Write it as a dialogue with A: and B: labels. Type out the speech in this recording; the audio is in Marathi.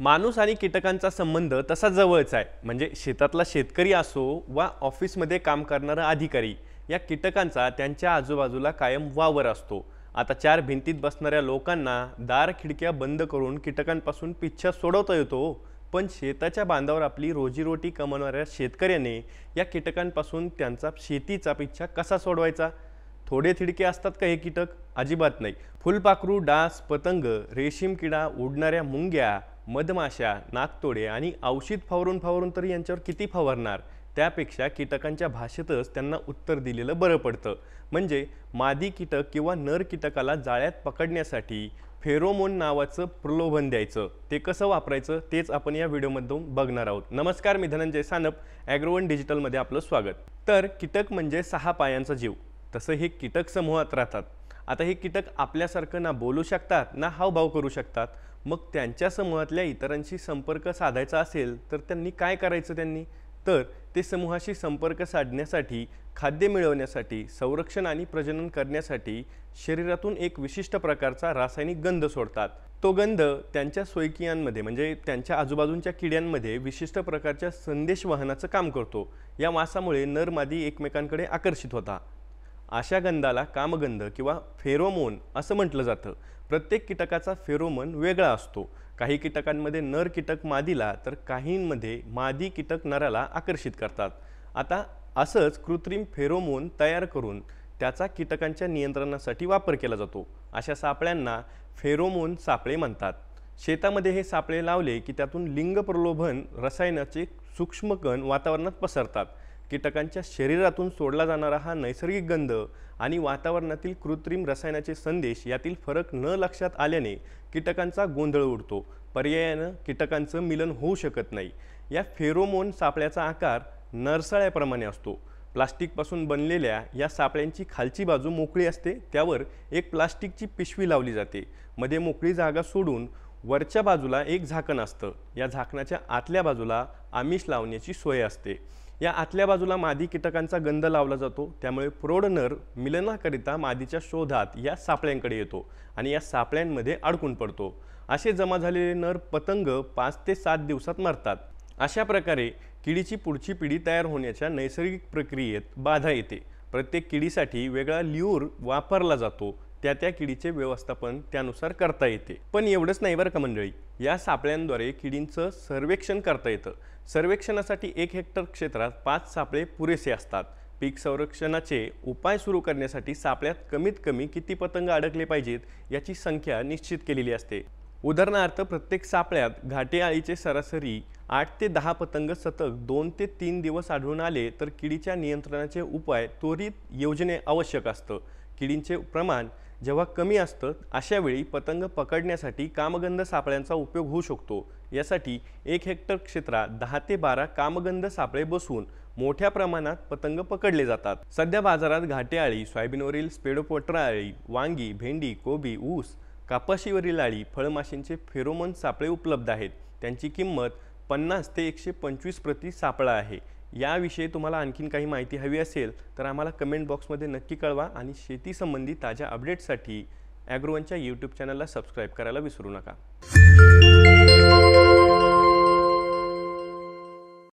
A: माणूस आणि कीटकांचा संबंध तसा जवळचा आहे म्हणजे शेतातला शेतकरी असो वा ऑफिसमध्ये काम करणारा अधिकारी या कीटकांचा त्यांच्या आजूबाजूला कायम वावर असतो आता चार भिंतीत बसणाऱ्या लोकांना दार खिडक्या बंद करून कीटकांपासून पिच्छा सोडवता येतो पण शेताच्या बांधावर आपली रोजीरोटी कमवणाऱ्या शेतकऱ्याने या कीटकांपासून त्यांचा शेतीचा पिच्छा कसा सोडवायचा थोडे थिडके असतात का हे कीटक अजिबात नाही फुलपाखरू डास पतंग रेशीम किडा उडणाऱ्या मुंग्या मधमाशा नागतोडे आणि औषध फावरून फावरून तरी यांच्यावर किती फवारणार त्यापेक्षा कीटकांच्या भाषेतच त्यांना उत्तर दिलेलं बरं पडतं म्हणजे मादी कीटक किंवा नर कीटकाला जाळ्यात पकडण्यासाठी फेरोमोन नावाचं प्रलोभन द्यायचं ते कसं वापरायचं तेच आपण या व्हिडिओमधून बघणार आहोत नमस्कार मी धनंजय सानप ॲग्रोवन डिजिटलमध्ये आपलं स्वागत तर कीटक म्हणजे सहा पायांचा जीव तसं हे कीटक समूहात राहतात आता हे कीटक आपल्यासारखं ना बोलू शकतात ना हावभाव करू शकतात मग त्यांच्या समूहातल्या इतरांशी संपर्क साधायचा असेल तर त्यांनी काय करायचं त्यांनी तर ते समूहाशी संपर्क साधण्यासाठी खाद्य मिळवण्यासाठी संरक्षण आणि प्रजनन करण्यासाठी शरीरातून एक विशिष्ट प्रकारचा रासायनिक गंध सोडतात तो गंध त्यांच्या सोयकियांमध्ये म्हणजे त्यांच्या आजूबाजूंच्या किड्यांमध्ये विशिष्ट प्रकारच्या संदेश वाहनाचं काम करतो या वासामुळे नरमादी एकमेकांकडे आकर्षित होता अशा गंधाला कामगंध किंवा फेरोमोन असं म्हटलं जातं प्रत्येक कीटकाचा फेरोमोन वेगळा असतो काही कीटकांमध्ये नर कीटक मादीला तर काहींमध्ये मादी कीटक नराला आकर्षित करतात आता असंच कृत्रिम फेरोमोन तयार करून त्याचा कीटकांच्या नियंत्रणासाठी वापर केला जातो अशा सापळ्यांना फेरोमोन सापळे म्हणतात शेतामध्ये हे सापळे लावले की त्यातून लिंग प्रलोभन रसायनाचे सूक्ष्मकण वातावरणात पसरतात कीटकांच्या शरीरातून सोडला जाणारा हा नैसर्गिक गंध आणि वातावरणातील कृत्रिम रसायनाचे संदेश यातील फरक न लक्षात आल्याने कीटकांचा गोंधळ उडतो पर्यायानं कीटकांचं मिलन होऊ शकत नाही या फेरोमोन सापळ्याचा आकार नरसाळ्याप्रमाणे असतो प्लास्टिकपासून बनलेल्या या सापळ्यांची खालची बाजू मोकळी असते त्यावर एक प्लास्टिकची पिशवी लावली जाते मध्ये मोकळी जागा सोडून वरच्या बाजूला एक झाकण असतं या झाकणाच्या आतल्या बाजूला आमिष लावण्याची सोय असते या आतल्या बाजूला मादी कीटकांचा गंध लावला जातो त्यामुळे प्रौढ नर मिलनाकरिता मादीच्या शोधात या सापळ्यांकडे येतो आणि या सापळ्यांमध्ये अडकून पडतो असे जमा झालेले नर पतंग पाच ते सात दिवसात मरतात अशा प्रकारे किडीची पुढची पिढी तयार होण्याच्या नैसर्गिक प्रक्रियेत बाधा येते प्रत्येक किडीसाठी वेगळा ल्यूर वापरला जातो त्या त्या किडीचे व्यवस्थापन त्यानुसार करता येते पण एवढंच नाही बरं का मंडळी या सापळ्यांद्वारे किडींचं सर्वेक्षण करता येतं सर्वेक्षणासाठी एक हेक्टर क्षेत्रात पाच सापळे पुरेसे असतात पीक संरक्षणाचे उपाय सुरू करण्यासाठी सापळ्यात कमीत कमी किती पतंग अडकले पाहिजेत याची संख्या निश्चित केलेली असते उदाहरणार्थ प्रत्येक सापळ्यात घाटे आळीचे सरासरी आठ ते दहा पतंग सतत दोन ते तीन दिवस आढळून आले तर किडीच्या नियंत्रणाचे उपाय त्वरित योजने आवश्यक असतं किडींचे प्रमाण जेव्हा कमी असतं वेळी पतंग पकडण्यासाठी कामगंध सापळ्यांचा उपयोग होऊ शकतो यासाठी एक हेक्टर क्षेत्रात दहा ते बारा कामगंध सापळे बसवून मोठ्या प्रमाणात पतंग पकडले जातात सध्या बाजारात घाटेआळी सोयाबीनवरील स्पेडोपोट्रा आळी वांगी भेंडी कोबी ऊस कापाशीवरील आळी फळमाशींचे फेरोमन सापळे उपलब्ध आहेत त्यांची किंमत पन्नास ते एकशे पंचवीस प्रति सापळा आहे याविषयी तुम्हाला आणखीन काही माहिती हवी असेल तर आम्हाला कमेंट बॉक्समध्ये नक्की कळवा आणि शेतीसंबंधी ताज्या अपडेट्ससाठी ॲग्रोवनच्या यूट्यूब चॅनलला सबस्क्राईब करायला विसरू नका